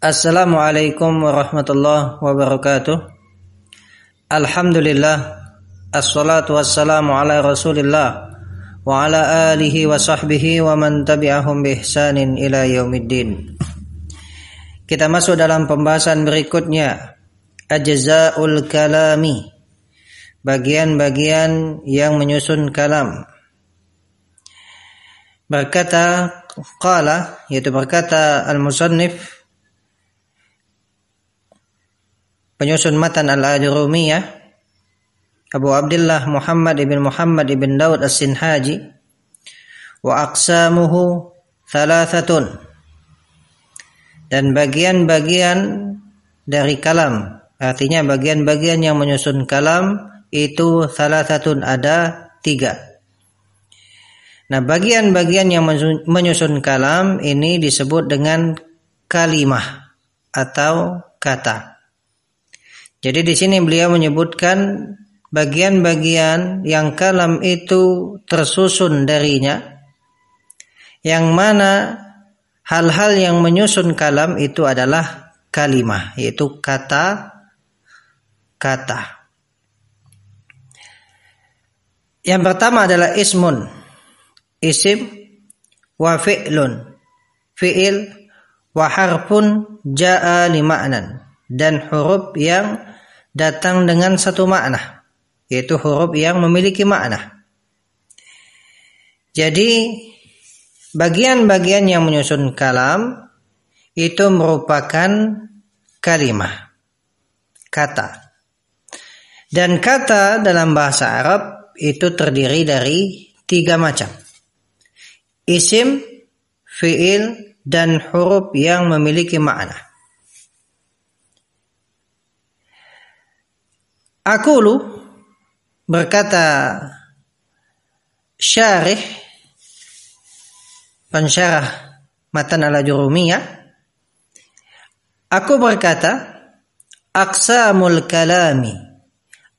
Assalamualaikum warahmatullahi wabarakatuh Alhamdulillah Assalatu wassalamu ala rasulillah Wa ala alihi wa sahbihi wa man tabi'ahum bi ihsanin ila yaumiddin Kita masuk dalam pembahasan berikutnya Ajza'ul kalami Bagian-bagian yang menyusun kalam Berkata Qala Yaitu berkata al-musannif penyusun matan al ajrumiyah Abu Abdullah Muhammad ibn Muhammad ibn Daud As-Sinhaji wa aqsamuhu thalathatun dan bagian-bagian dari kalam artinya bagian-bagian yang menyusun kalam itu thalathatun ada tiga nah bagian-bagian yang menyusun kalam ini disebut dengan kalimah atau kata jadi di sini beliau menyebutkan bagian-bagian yang kalam itu tersusun darinya yang mana hal-hal yang menyusun kalam itu adalah kalimah yaitu kata kata yang pertama adalah ismun isim wa fi'lun fi'il wa harfun ja'a lima'nan dan huruf yang datang dengan satu makna, yaitu huruf yang memiliki makna. Jadi, bagian-bagian yang menyusun kalam itu merupakan kalimah, kata. Dan kata dalam bahasa Arab itu terdiri dari tiga macam. Isim, fiil, dan huruf yang memiliki makna. Aku lu berkata syarih pensyarah matan ala jurumiyah aku berkata aksamul kalami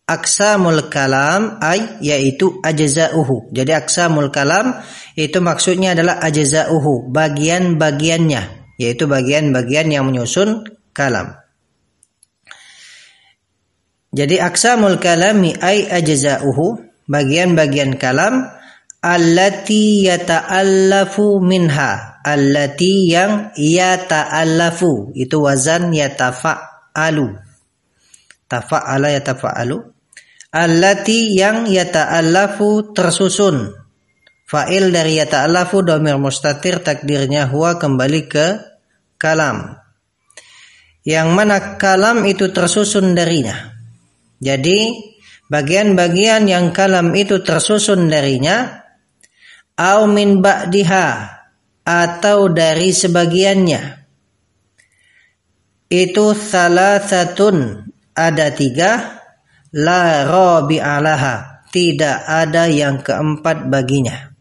aksamul kalam ay yaitu ajza'uhu jadi aksamul kalam itu maksudnya adalah ajza'uhu bagian-bagiannya yaitu bagian-bagian yang menyusun kalam jadi aksamul kalami ay ajza'uhu bagian-bagian kalam allati yata'allafu minha allati yang yata'allafu itu wazan yatafa'alu tafa'ala yatafa'alu allati yang yata'allafu tersusun fa'il dari yata'allafu domir mustatir takdirnya huwa kembali ke kalam yang mana kalam itu tersusun darinya jadi bagian-bagian yang kalam itu tersusun darinya au min ba'diha atau dari sebagiannya itu salah ada tiga la alaha tidak ada yang keempat baginya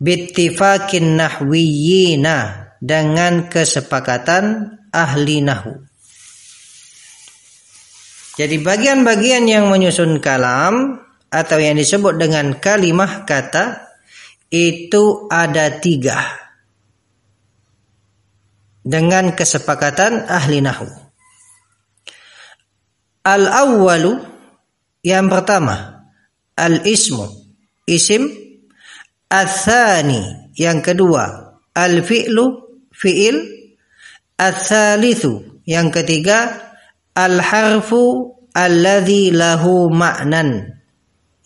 bittifakin nahwiyina dengan kesepakatan ahli nahu. Jadi bagian-bagian yang menyusun kalam atau yang disebut dengan kalimah kata itu ada tiga dengan kesepakatan ahli nahu. Al-awwalu yang pertama al-ismu isim al-thani yang kedua al-fi'lu fi'il al-thalithu yang ketiga Al-harfu alladhi lahu ma'nan.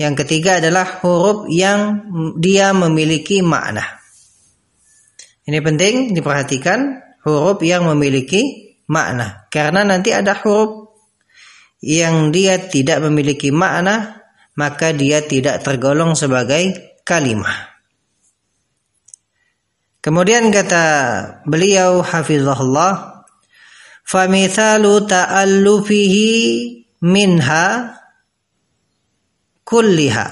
Yang ketiga adalah huruf yang dia memiliki makna. Ini penting diperhatikan huruf yang memiliki makna. Karena nanti ada huruf yang dia tidak memiliki makna, maka dia tidak tergolong sebagai kalimah. Kemudian kata beliau hafizahullah famithalu ta'allufihi minha kulliha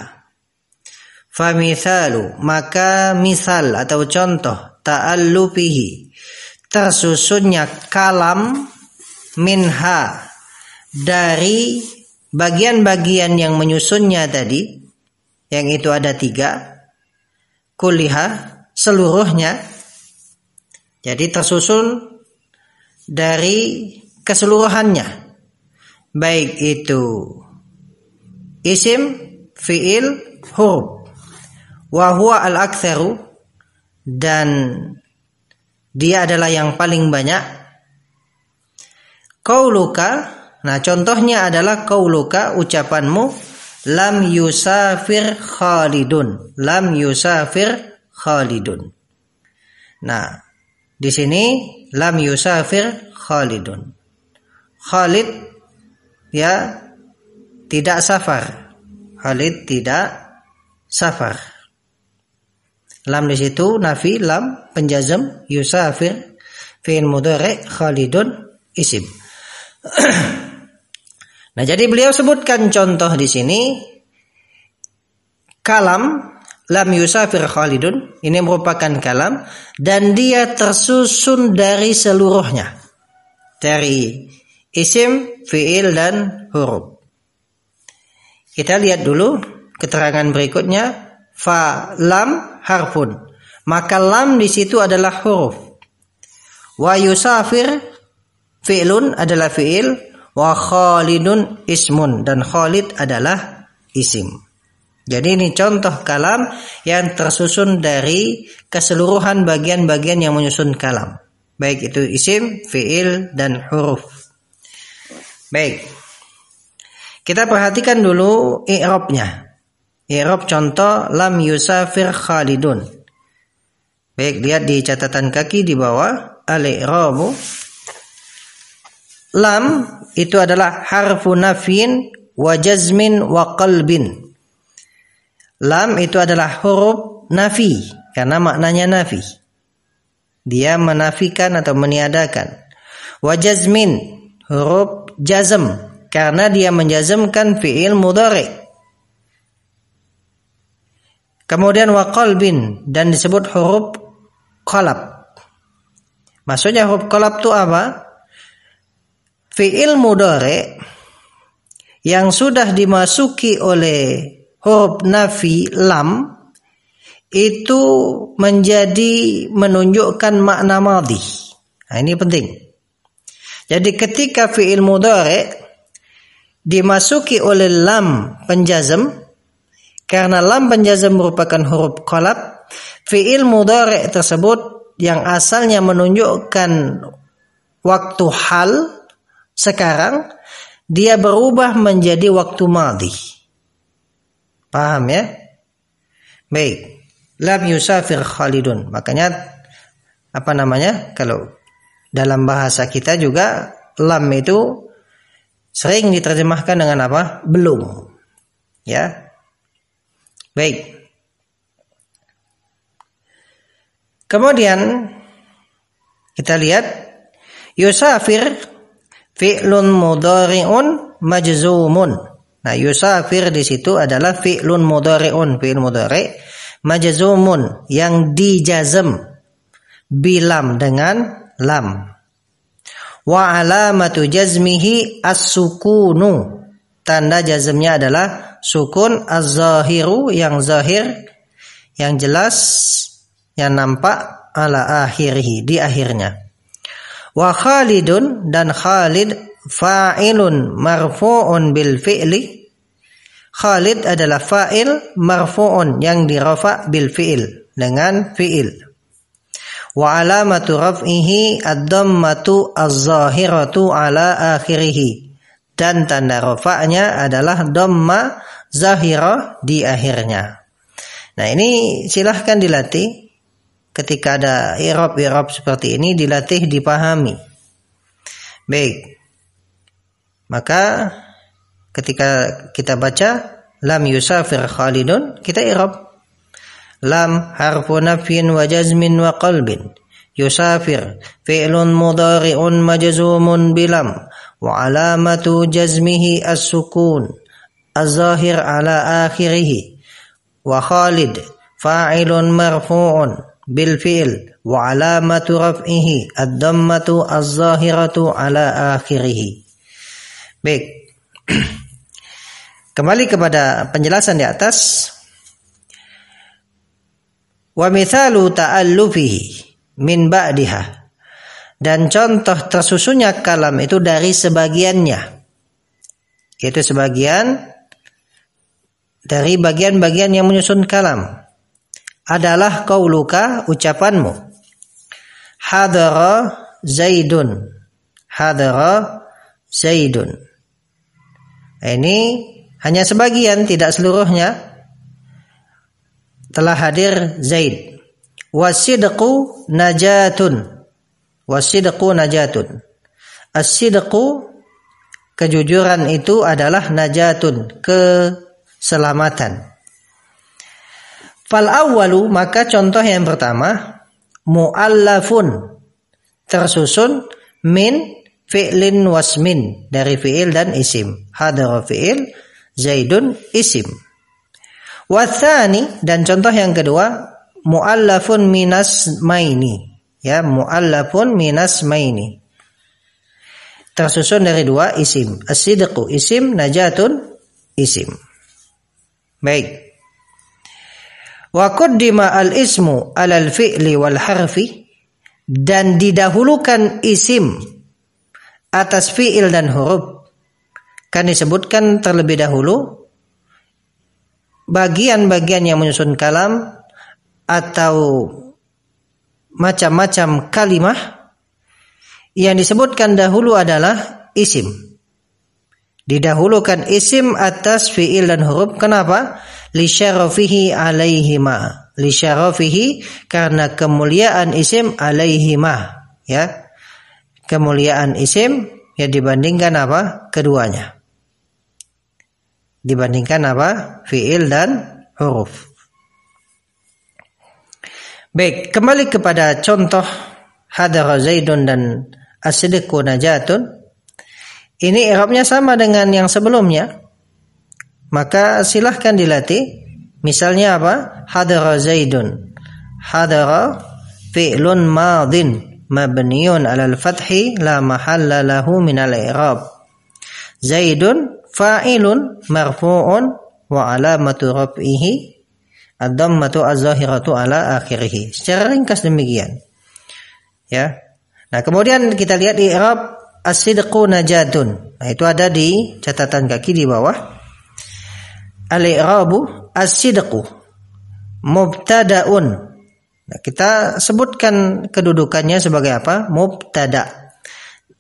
famithalu maka misal atau contoh ta'allufihi tersusunnya kalam minha dari bagian-bagian yang menyusunnya tadi yang itu ada tiga kuliah seluruhnya jadi tersusun dari keseluruhannya baik itu isim fiil huruf wa huwa al aktsaru dan dia adalah yang paling banyak qauluka nah contohnya adalah qauluka ucapanmu lam yusafir khalidun lam yusafir khalidun nah di sini lam yusafir Khalidun. Khalid ya tidak safar. Khalid tidak safar. Lam di situ nafi lam penjazem yusafir fi'il mudhari Khalidun isim. nah, jadi beliau sebutkan contoh di sini kalam lam yusafir Khalidun ini merupakan kalam dan dia tersusun dari seluruhnya dari isim, fiil dan huruf. Kita lihat dulu keterangan berikutnya fa lam harfun. Maka lam di situ adalah huruf. Wa yusafir fi'lun adalah fi'il wa khalidun ismun dan khalid adalah isim. Jadi ini contoh kalam yang tersusun dari keseluruhan bagian-bagian yang menyusun kalam. Baik itu isim, fiil, dan huruf. Baik. Kita perhatikan dulu i'robnya. I'rob contoh lam yusafir Khalidun. Baik, lihat di catatan kaki di bawah al-i'rabu lam itu adalah harfu nafin wa jazmin wa qalbin. Lam itu adalah huruf nafi karena maknanya nafi. Dia menafikan atau meniadakan. Wajazmin huruf jazm karena dia menjazmkan fiil mudhari. Kemudian bin dan disebut huruf kolab. Maksudnya huruf kolab itu apa? Fiil mudhari yang sudah dimasuki oleh huruf nafi lam itu menjadi menunjukkan makna madhi. Nah, ini penting. Jadi ketika fi'il mudhari dimasuki oleh lam penjazam karena lam penjazam merupakan huruf kolab fi'il mudhari tersebut yang asalnya menunjukkan waktu hal sekarang dia berubah menjadi waktu madhi. Paham ya? Baik. Lam yusafir Khalidun. Makanya apa namanya? Kalau dalam bahasa kita juga lam itu sering diterjemahkan dengan apa? Belum. Ya. Baik. Kemudian kita lihat yusafir fi'lun mudhari'un majzumun. Nah, yusafir di situ adalah fi'lun mudhari'un, fi'il mudhari' majazumun yang dijazm bilam dengan lam. Wa alamatu jazmihi as-sukunu. Tanda jazmnya adalah sukun az-zahiru yang zahir yang jelas yang nampak ala akhirhi di akhirnya. Wa Khalidun dan Khalid fa'ilun marfu'un bil fi'li. Khalid adalah fa'il marfu'un yang dirafa bil fi'il dengan fi'il. Wa alamatu raf'ihi ad-dhammatu az-zahiratu ala akhirih. Dan tanda rafa'nya adalah dhamma zahirah di akhirnya. Nah ini silahkan dilatih ketika ada irob-irob seperti ini dilatih dipahami. Baik. Maka ketika kita baca lam yusafir Khalidun kita i'rab. Lam harfu nafin wa jazmin wa qalbin. Yusafir fi'lun mudari'un majzumun bilam wa alamatu jazmihi as-sukun az-zahir ala akhirih wa Khalid fa'ilun marfu'un bil fi'l wa alamatu raf'ihi ad-dammatu az-zahiratu ala akhirih Baik. Kembali kepada penjelasan di atas. Wa mithalu ta'allufihi min ba'diha. Dan contoh tersusunnya kalam itu dari sebagiannya. Yaitu sebagian dari bagian-bagian yang menyusun kalam adalah kauluka ucapanmu. Hadara Zaidun. Hadara Zaidun. Nah, ini hanya sebagian, tidak seluruhnya. Telah hadir Zaid. Wasidku najatun. wasidku najatun. Asidku kejujuran itu adalah najatun, keselamatan. Fal awalu maka contoh yang pertama muallafun tersusun min fi'lin wasmin dari fi'il dan isim. Hadara fi'il, Zaidun isim. Wathani dan contoh yang kedua muallafun minas maini ya muallafun minas maini tersusun dari dua isim asidqu isim najatun isim baik wa al ismu alal fi'li wal harfi dan didahulukan isim atas fiil dan huruf. Kan disebutkan terlebih dahulu bagian-bagian yang menyusun kalam atau macam-macam kalimah yang disebutkan dahulu adalah isim. Didahulukan isim atas fiil dan huruf. Kenapa? Li syarafihi alaihima. Li syarafihi karena kemuliaan isim alaihima. Ya kemuliaan isim ya dibandingkan apa keduanya dibandingkan apa fiil dan huruf baik kembali kepada contoh hadar zaidun dan asliku najatun ini irabnya sama dengan yang sebelumnya maka silahkan dilatih misalnya apa hadar zaidun hadar fi'lun madin mabniun alal fathi la mahalla lahu min al i'rab. Zaidun fa'ilun marfu'un wa alamatu raf'ihi ad-dhammatu az-zahiratu ala akhirih. Secara ringkas demikian. Ya. Nah, kemudian kita lihat di i'rab as-sidqu najatun. Nah, itu ada di catatan kaki di bawah. Al-i'rabu as-sidqu mubtada'un Nah, kita sebutkan kedudukannya sebagai apa? Mubtada.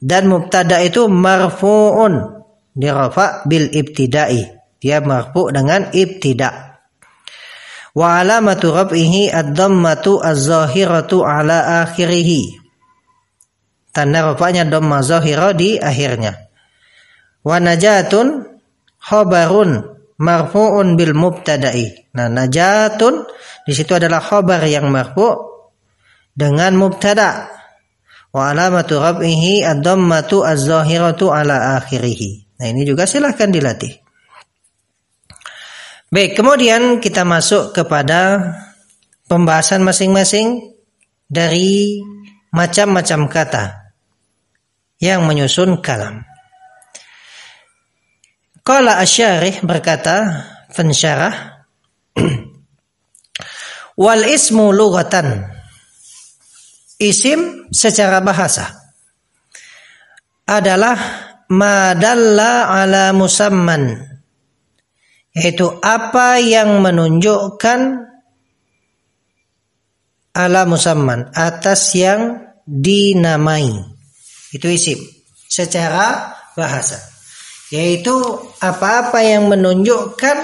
Dan mubtada itu marfu'un dirafa bil ibtida'i. Dia marfu dengan ibtida. Wa alamatu raf'ihi ad-dhammatu az-zahiratu ala akhirih. Tanda rafa'nya dhamma zahira di akhirnya. Wa najatun khabarun marfu'un bil mubtada'i. Nah, najatun di situ adalah khabar yang marfu' dengan mubtada. Wa alamatu rab'ihi ad-dhammatu az-zahiratu ala akhirih. Nah, ini juga silahkan dilatih. Baik, kemudian kita masuk kepada pembahasan masing-masing dari macam-macam kata yang menyusun kalam. Qala asyarih berkata pensyarah Wal ismu lugatan Isim secara bahasa adalah madalla ala musamman yaitu apa yang menunjukkan ala musamman atas yang dinamai itu isim secara bahasa yaitu apa-apa yang menunjukkan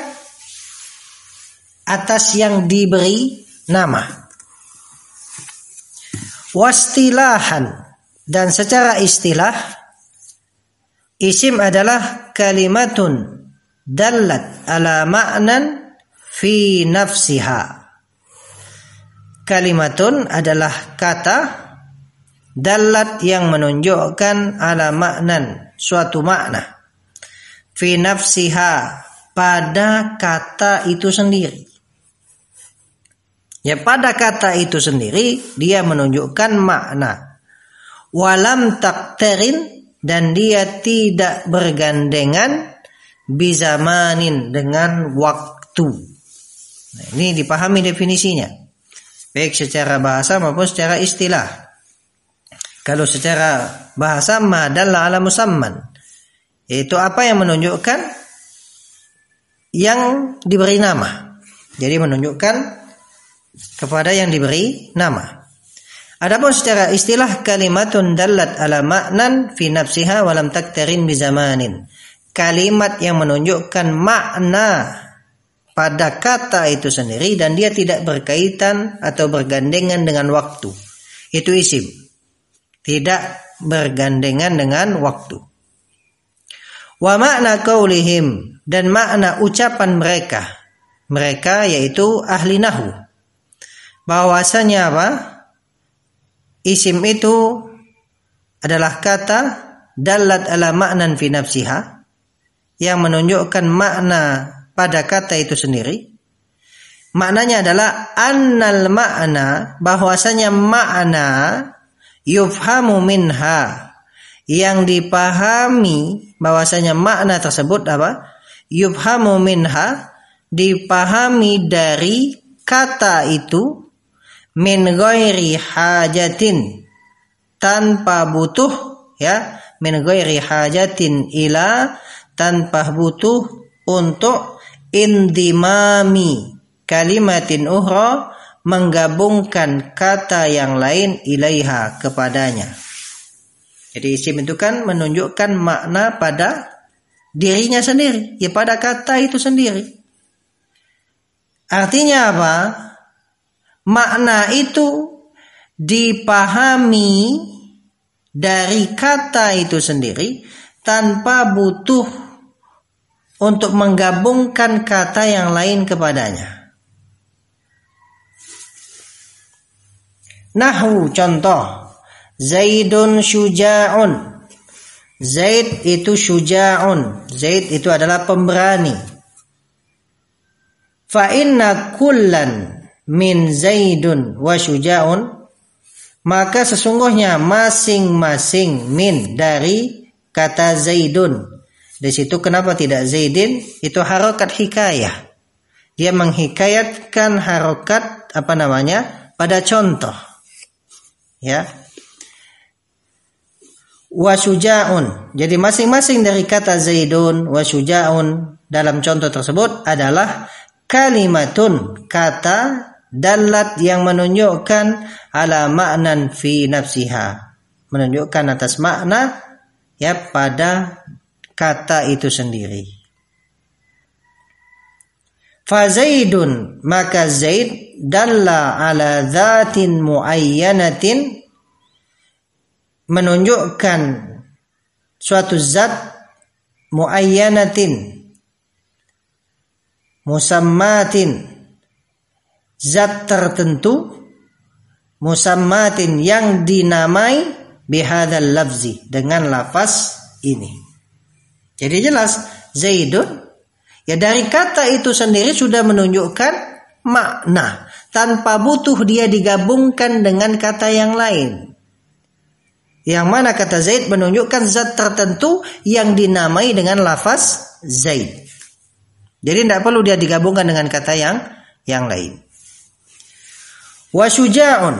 atas yang diberi nama. Wastilahan dan secara istilah isim adalah kalimatun dalat ala ma'nan fi nafsiha. Kalimatun adalah kata dalat yang menunjukkan ala ma'nan suatu makna fi pada kata itu sendiri. Ya pada kata itu sendiri dia menunjukkan makna. Walam takterin dan dia tidak bergandengan bizamanin dengan waktu. Nah, ini dipahami definisinya. Baik secara bahasa maupun secara istilah. Kalau secara bahasa madalla ala musamman. Yaitu apa yang menunjukkan yang diberi nama. Jadi menunjukkan kepada yang diberi nama. Adapun secara istilah kalimatun dallat ala maknan fi nafsiha walam takterin bizamanin. Kalimat yang menunjukkan makna pada kata itu sendiri dan dia tidak berkaitan atau bergandengan dengan waktu. Itu isim. Tidak bergandengan dengan waktu. Wa makna kaulihim dan makna ucapan mereka. Mereka yaitu ahli nahu. Bahwasanya apa? Isim itu adalah kata dalat ala maknan fi nafsiha yang menunjukkan makna pada kata itu sendiri. Maknanya adalah annal makna bahwasanya makna yufhamu minha yang dipahami bahwasanya makna tersebut apa? Yubhamu minha dipahami dari kata itu min ghairi hajatin tanpa butuh ya min ghairi hajatin ila tanpa butuh untuk indimami kalimatin uhra menggabungkan kata yang lain ilaiha kepadanya jadi isim itu kan menunjukkan makna pada dirinya sendiri, ya pada kata itu sendiri. Artinya apa? Makna itu dipahami dari kata itu sendiri tanpa butuh untuk menggabungkan kata yang lain kepadanya. Nahwu contoh Zaidun syuja'un. Zaid itu syuja'un. Zaid itu adalah pemberani. Fa inna kullan min Zaidun wa syuja'un maka sesungguhnya masing-masing min dari kata Zaidun. Di situ kenapa tidak Zaidin? Itu harokat hikayah. Dia menghikayatkan harokat apa namanya pada contoh. Ya, wasuja'un. Jadi masing-masing dari kata zaidun wasuja'un dalam contoh tersebut adalah kalimatun kata dalat yang menunjukkan ala maknan fi nafsiha menunjukkan atas makna ya pada kata itu sendiri fazaidun maka zaid dalla ala zatin muayyanatin menunjukkan suatu zat muayyanatin musammatin zat tertentu musammatin yang dinamai bihadzal lafzi dengan lafaz ini. Jadi jelas Zaidun ya dari kata itu sendiri sudah menunjukkan makna tanpa butuh dia digabungkan dengan kata yang lain. Yang mana kata Zaid menunjukkan zat tertentu yang dinamai dengan lafaz Zaid. Jadi tidak perlu dia digabungkan dengan kata yang yang lain. Wasyuja'un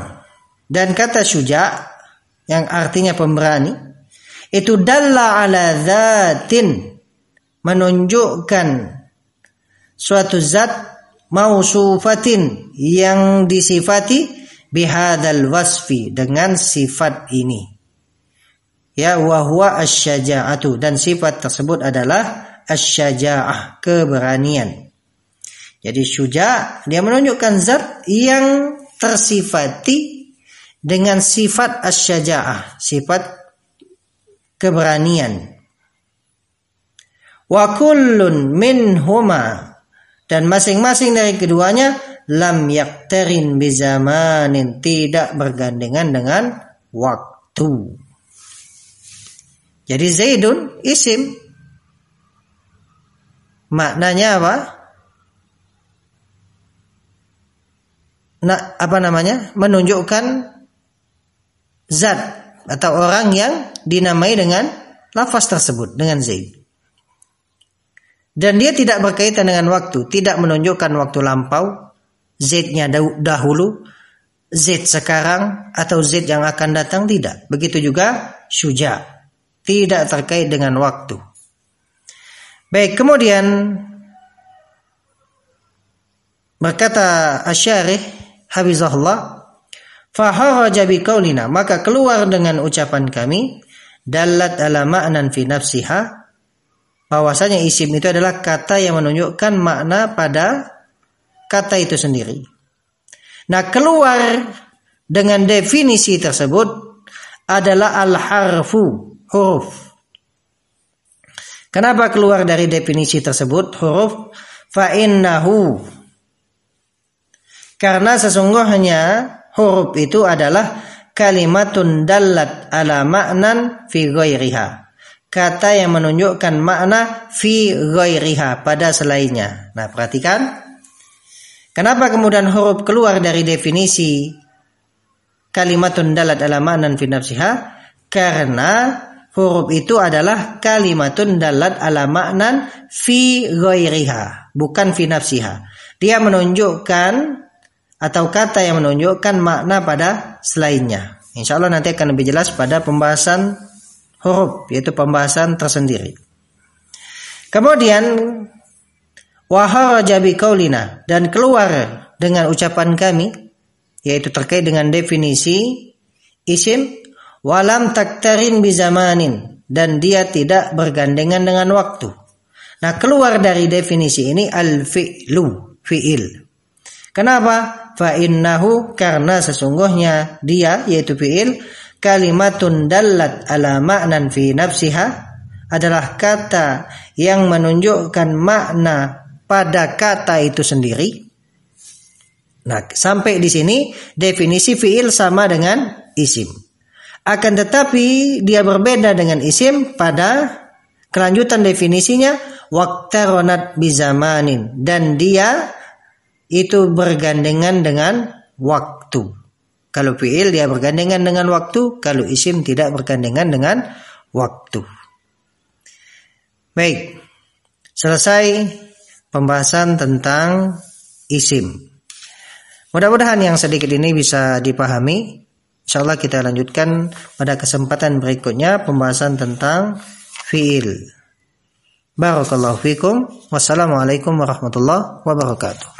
dan kata syuja yang artinya pemberani itu dalla ala zatin menunjukkan suatu zat mausufatin yang disifati bihadal wasfi dengan sifat ini ya wahwa asyaja'atu dan sifat tersebut adalah asyaja'ah keberanian jadi syuja dia menunjukkan zat yang tersifati dengan sifat asyaja'ah sifat keberanian wa kullun huma dan masing-masing dari keduanya lam yakterin bizamanin tidak bergandengan dengan waktu. Jadi Zaidun isim. Maknanya apa? Nah, apa namanya? Menunjukkan zat atau orang yang dinamai dengan lafaz tersebut dengan Zaid. Dan dia tidak berkaitan dengan waktu, tidak menunjukkan waktu lampau, Zaidnya dahulu, Zaid sekarang atau Zaid yang akan datang tidak. Begitu juga syuja tidak terkait dengan waktu. Baik, kemudian berkata Asyarih Habizahullah, "Faharaja kaulina maka keluar dengan ucapan kami, dalat ala ma'nan fi nafsiha, bahwasanya isim itu adalah kata yang menunjukkan makna pada kata itu sendiri. Nah, keluar dengan definisi tersebut adalah al-harfu huruf. Kenapa keluar dari definisi tersebut huruf fa'innahu? Karena sesungguhnya huruf itu adalah kalimatun dallat ala maknan fi ghairiha. Kata yang menunjukkan makna fi ghairiha pada selainnya. Nah, perhatikan. Kenapa kemudian huruf keluar dari definisi kalimatun dalat ala ma'nan fi nafsiha? Karena huruf itu adalah kalimatun dalat ala maknan fi ghairiha, bukan fi nafsiha. Dia menunjukkan atau kata yang menunjukkan makna pada selainnya. Insya Allah nanti akan lebih jelas pada pembahasan huruf, yaitu pembahasan tersendiri. Kemudian wahar kaulina dan keluar dengan ucapan kami yaitu terkait dengan definisi isim walam takterin bizamanin dan dia tidak bergandengan dengan waktu. Nah, keluar dari definisi ini al-fi'lu, fi'il. Kenapa? Fa innahu karena sesungguhnya dia yaitu fi'il kalimatun dalat ala ma'nan fi nafsiha adalah kata yang menunjukkan makna pada kata itu sendiri. Nah, sampai di sini definisi fi'il sama dengan isim. Akan tetapi dia berbeda dengan isim pada kelanjutan definisinya waktu ronat bizamanin dan dia itu bergandengan dengan waktu. Kalau fiil dia bergandengan dengan waktu, kalau isim tidak bergandengan dengan waktu. Baik. Selesai pembahasan tentang isim. Mudah-mudahan yang sedikit ini bisa dipahami. Insya Allah kita lanjutkan pada kesempatan berikutnya pembahasan tentang fi'il. Barakallahu fikum. Wassalamualaikum warahmatullahi wabarakatuh.